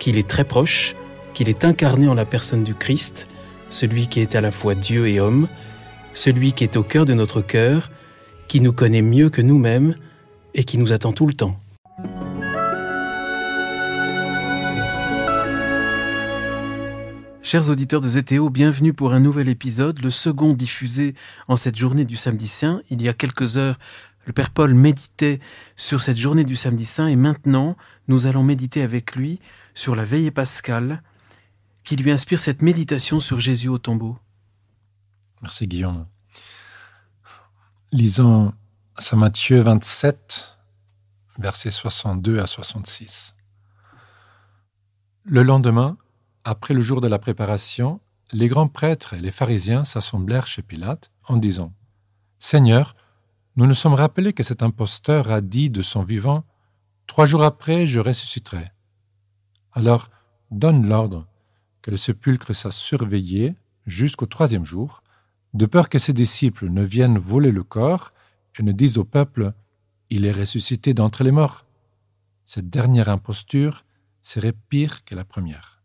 qu'il est très proche, qu'il est incarné en la personne du Christ, celui qui est à la fois Dieu et homme, celui qui est au cœur de notre cœur, qui nous connaît mieux que nous-mêmes et qui nous attend tout le temps. Chers auditeurs de zétéo bienvenue pour un nouvel épisode, le second diffusé en cette journée du samedi saint. Il y a quelques heures, le Père Paul méditait sur cette journée du samedi saint et maintenant, nous allons méditer avec lui sur la veille pascale qui lui inspire cette méditation sur Jésus au tombeau. Merci Guillaume. Lisons Saint Matthieu 27, versets 62 à 66. Le lendemain, après le jour de la préparation, les grands prêtres et les pharisiens s'assemblèrent chez Pilate en disant Seigneur, nous nous sommes rappelés que cet imposteur a dit de son vivant Trois jours après, je ressusciterai. Alors donne l'ordre que le sépulcre soit surveillé jusqu'au troisième jour, de peur que ses disciples ne viennent voler le corps et ne disent au peuple Il est ressuscité d'entre les morts. Cette dernière imposture serait pire que la première.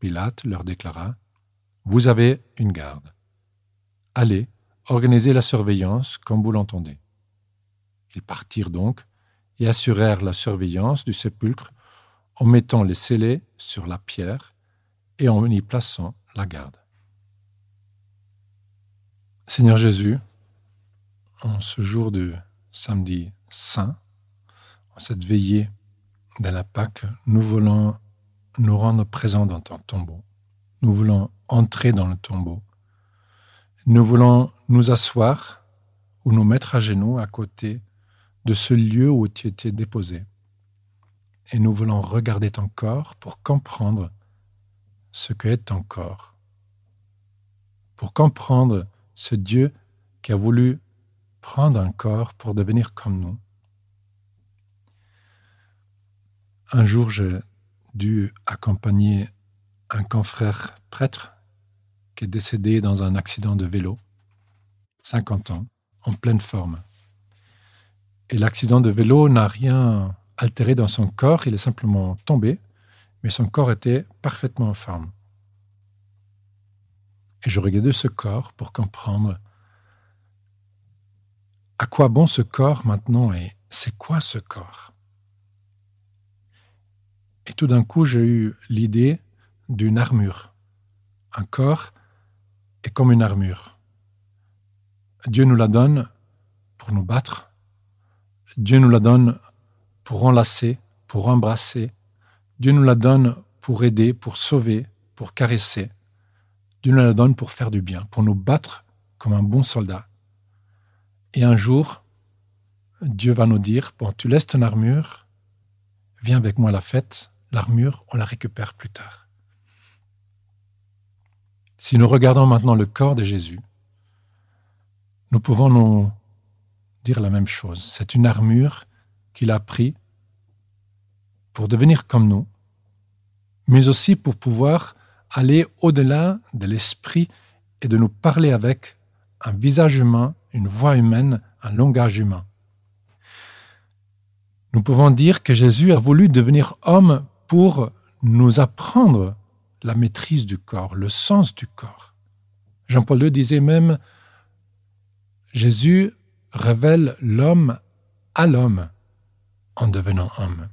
Pilate leur déclara Vous avez une garde. Allez, organisez la surveillance comme vous l'entendez. Ils partirent donc et assurèrent la surveillance du sépulcre en mettant les scellés sur la pierre et en y plaçant la garde. Seigneur Jésus, en ce jour de samedi saint, en cette veillée de la Pâque, nous voulons nous rendre présents dans ton tombeau. Nous voulons entrer dans le tombeau. Nous voulons nous asseoir ou nous mettre à genoux à côté de ce lieu où tu étais déposé et nous voulons regarder ton corps pour comprendre ce que est ton corps, pour comprendre ce Dieu qui a voulu prendre un corps pour devenir comme nous. Un jour, j'ai dû accompagner un confrère prêtre qui est décédé dans un accident de vélo, 50 ans, en pleine forme. Et l'accident de vélo n'a rien altéré dans son corps, il est simplement tombé, mais son corps était parfaitement en forme. Et je regardais ce corps pour comprendre à quoi bon ce corps maintenant et c'est quoi ce corps Et tout d'un coup, j'ai eu l'idée d'une armure. Un corps est comme une armure. Dieu nous la donne pour nous battre. Dieu nous la donne pour enlacer, pour embrasser. Dieu nous la donne pour aider, pour sauver, pour caresser. Dieu nous la donne pour faire du bien, pour nous battre comme un bon soldat. Et un jour, Dieu va nous dire, bon, tu laisses ton armure, viens avec moi à la fête, l'armure, on la récupère plus tard. Si nous regardons maintenant le corps de Jésus, nous pouvons nous dire la même chose. C'est une armure qu'il a pris pour devenir comme nous, mais aussi pour pouvoir aller au-delà de l'esprit et de nous parler avec un visage humain, une voix humaine, un langage humain. Nous pouvons dire que Jésus a voulu devenir homme pour nous apprendre la maîtrise du corps, le sens du corps. Jean-Paul II disait même, Jésus révèle l'homme à l'homme en devenant homme.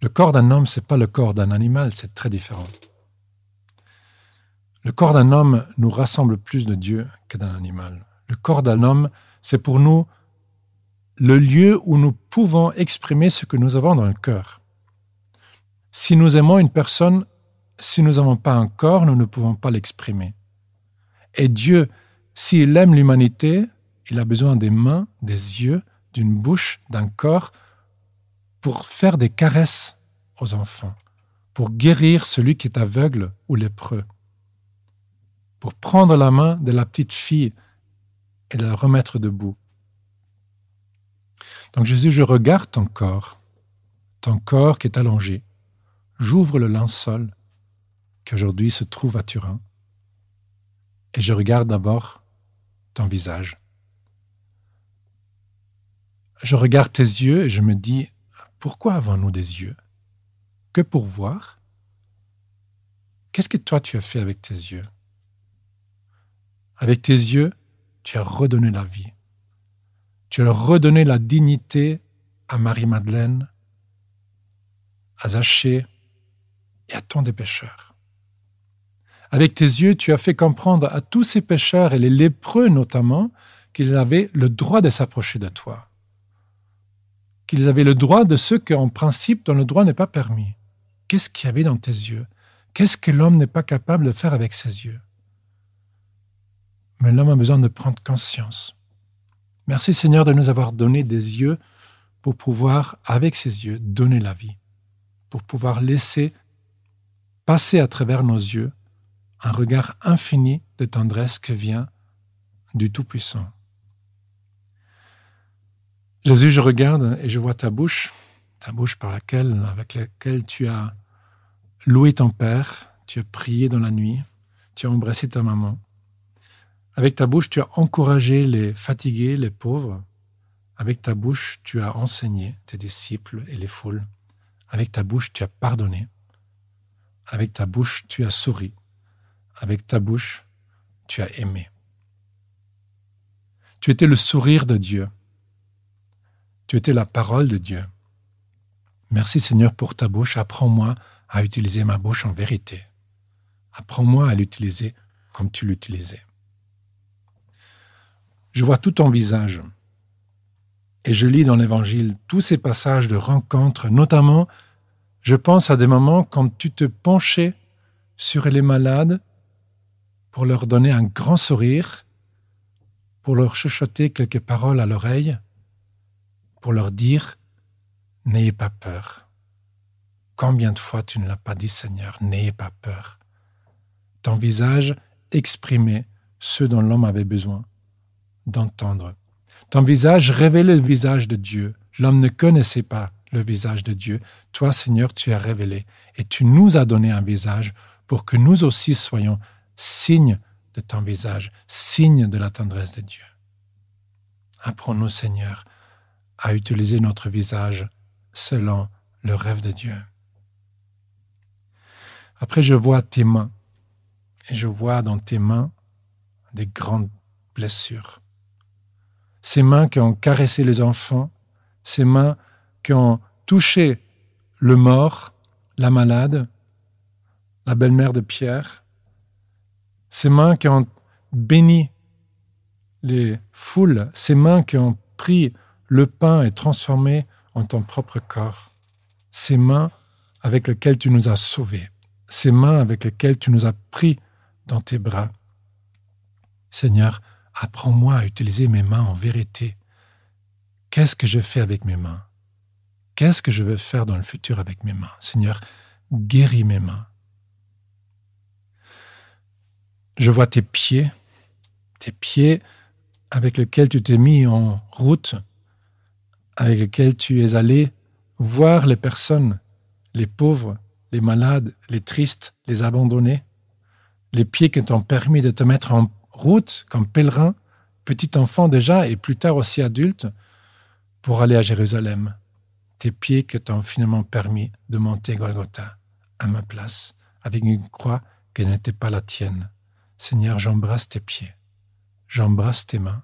Le corps d'un homme, ce n'est pas le corps d'un animal, c'est très différent. Le corps d'un homme nous rassemble plus de Dieu que d'un animal. Le corps d'un homme, c'est pour nous le lieu où nous pouvons exprimer ce que nous avons dans le cœur. Si nous aimons une personne, si nous n'avons pas un corps, nous ne pouvons pas l'exprimer. Et Dieu, s'il aime l'humanité, il a besoin des mains, des yeux, d'une bouche, d'un corps, pour faire des caresses aux enfants, pour guérir celui qui est aveugle ou lépreux, pour prendre la main de la petite fille et la remettre debout. Donc Jésus, je regarde ton corps, ton corps qui est allongé. J'ouvre le linceul qui aujourd'hui se trouve à Turin et je regarde d'abord ton visage. Je regarde tes yeux et je me dis, pourquoi avons-nous des yeux Que pour voir Qu'est-ce que toi tu as fait avec tes yeux Avec tes yeux, tu as redonné la vie. Tu as redonné la dignité à Marie-Madeleine, à Zachée et à tant de pécheurs. Avec tes yeux, tu as fait comprendre à tous ces pécheurs et les lépreux notamment qu'ils avaient le droit de s'approcher de toi qu'ils avaient le droit de ce en principe, dont le droit n'est pas permis. Qu'est-ce qu'il y avait dans tes yeux Qu'est-ce que l'homme n'est pas capable de faire avec ses yeux Mais l'homme a besoin de prendre conscience. Merci Seigneur de nous avoir donné des yeux pour pouvoir, avec ses yeux, donner la vie, pour pouvoir laisser passer à travers nos yeux un regard infini de tendresse que vient du Tout-Puissant. Jésus, je regarde et je vois ta bouche, ta bouche par laquelle, avec laquelle tu as loué ton Père, tu as prié dans la nuit, tu as embrassé ta maman. Avec ta bouche, tu as encouragé les fatigués, les pauvres. Avec ta bouche, tu as enseigné tes disciples et les foules. Avec ta bouche, tu as pardonné. Avec ta bouche, tu as souri. Avec ta bouche, tu as aimé. Tu étais le sourire de Dieu. Tu étais la parole de Dieu. Merci Seigneur pour ta bouche. Apprends-moi à utiliser ma bouche en vérité. Apprends-moi à l'utiliser comme tu l'utilisais. Je vois tout ton visage. Et je lis dans l'Évangile tous ces passages de rencontres, notamment, je pense à des moments quand tu te penchais sur les malades pour leur donner un grand sourire, pour leur chuchoter quelques paroles à l'oreille, pour leur dire, n'ayez pas peur. Combien de fois tu ne l'as pas dit, Seigneur, n'ayez pas peur. Ton visage exprimait ce dont l'homme avait besoin d'entendre. Ton visage révélait le visage de Dieu. L'homme ne connaissait pas le visage de Dieu. Toi, Seigneur, tu as révélé et tu nous as donné un visage pour que nous aussi soyons signes de ton visage, signes de la tendresse de Dieu. Apprends-nous, Seigneur, à utiliser notre visage selon le rêve de Dieu. Après, je vois tes mains, et je vois dans tes mains des grandes blessures. Ces mains qui ont caressé les enfants, ces mains qui ont touché le mort, la malade, la belle-mère de Pierre, ces mains qui ont béni les foules, ces mains qui ont pris le pain est transformé en ton propre corps, ces mains avec lesquelles tu nous as sauvés, ces mains avec lesquelles tu nous as pris dans tes bras. Seigneur, apprends-moi à utiliser mes mains en vérité. Qu'est-ce que je fais avec mes mains Qu'est-ce que je veux faire dans le futur avec mes mains Seigneur, guéris mes mains. Je vois tes pieds, tes pieds avec lesquels tu t'es mis en route avec lesquels tu es allé voir les personnes, les pauvres, les malades, les tristes, les abandonnés, les pieds qui t'ont permis de te mettre en route comme pèlerin, petit enfant déjà et plus tard aussi adulte, pour aller à Jérusalem. Tes pieds qui t'ont finalement permis de monter Golgotha à ma place, avec une croix qui n'était pas la tienne. Seigneur, j'embrasse tes pieds, j'embrasse tes mains,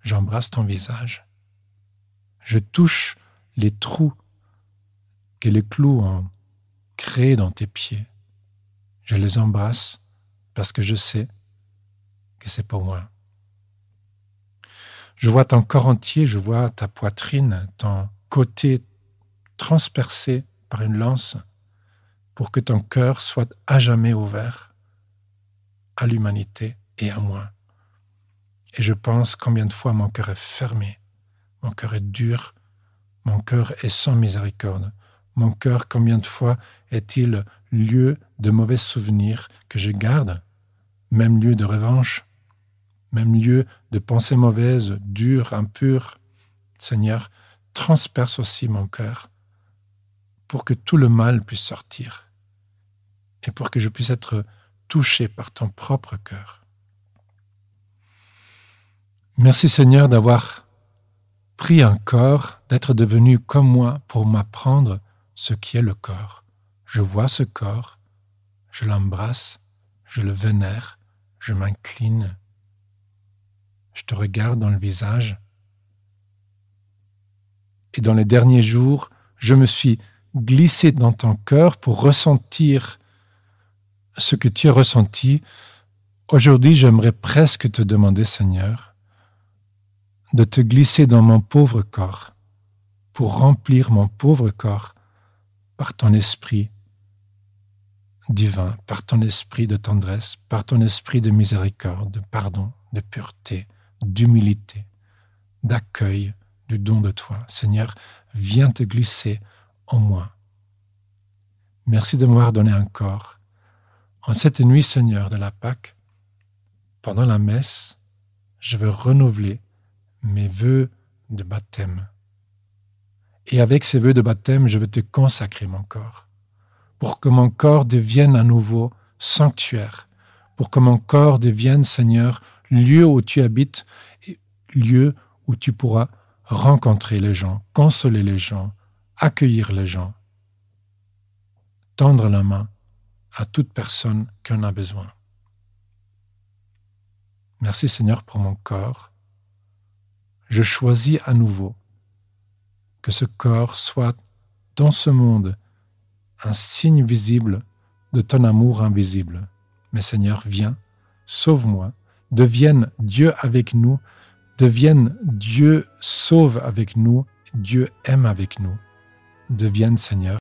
j'embrasse ton visage. Je touche les trous que les clous ont créés dans tes pieds. Je les embrasse parce que je sais que c'est pour moi. Je vois ton corps entier, je vois ta poitrine, ton côté transpercé par une lance pour que ton cœur soit à jamais ouvert à l'humanité et à moi. Et je pense combien de fois mon cœur est fermé mon cœur est dur, mon cœur est sans miséricorde. Mon cœur, combien de fois est-il lieu de mauvais souvenirs que je garde Même lieu de revanche Même lieu de pensées mauvaises, dures, impures Seigneur, transperce aussi mon cœur pour que tout le mal puisse sortir et pour que je puisse être touché par ton propre cœur. Merci Seigneur d'avoir Prie un corps d'être devenu comme moi pour m'apprendre ce qui est le corps. Je vois ce corps, je l'embrasse, je le vénère, je m'incline, je te regarde dans le visage. Et dans les derniers jours, je me suis glissé dans ton cœur pour ressentir ce que tu as ressenti. Aujourd'hui, j'aimerais presque te demander, Seigneur, de te glisser dans mon pauvre corps, pour remplir mon pauvre corps par ton esprit divin, par ton esprit de tendresse, par ton esprit de miséricorde, de pardon, de pureté, d'humilité, d'accueil du don de toi. Seigneur, viens te glisser en moi. Merci de m'avoir donné un corps. En cette nuit, Seigneur, de la Pâque, pendant la messe, je veux renouveler mes voeux de baptême. Et avec ces voeux de baptême, je veux te consacrer mon corps, pour que mon corps devienne à nouveau sanctuaire, pour que mon corps devienne, Seigneur, lieu où tu habites, et lieu où tu pourras rencontrer les gens, consoler les gens, accueillir les gens, tendre la main à toute personne qui en a besoin. Merci Seigneur pour mon corps je choisis à nouveau que ce corps soit dans ce monde un signe visible de ton amour invisible. Mais Seigneur, viens, sauve-moi, devienne Dieu avec nous, devienne Dieu sauve avec nous, Dieu aime avec nous, devienne Seigneur.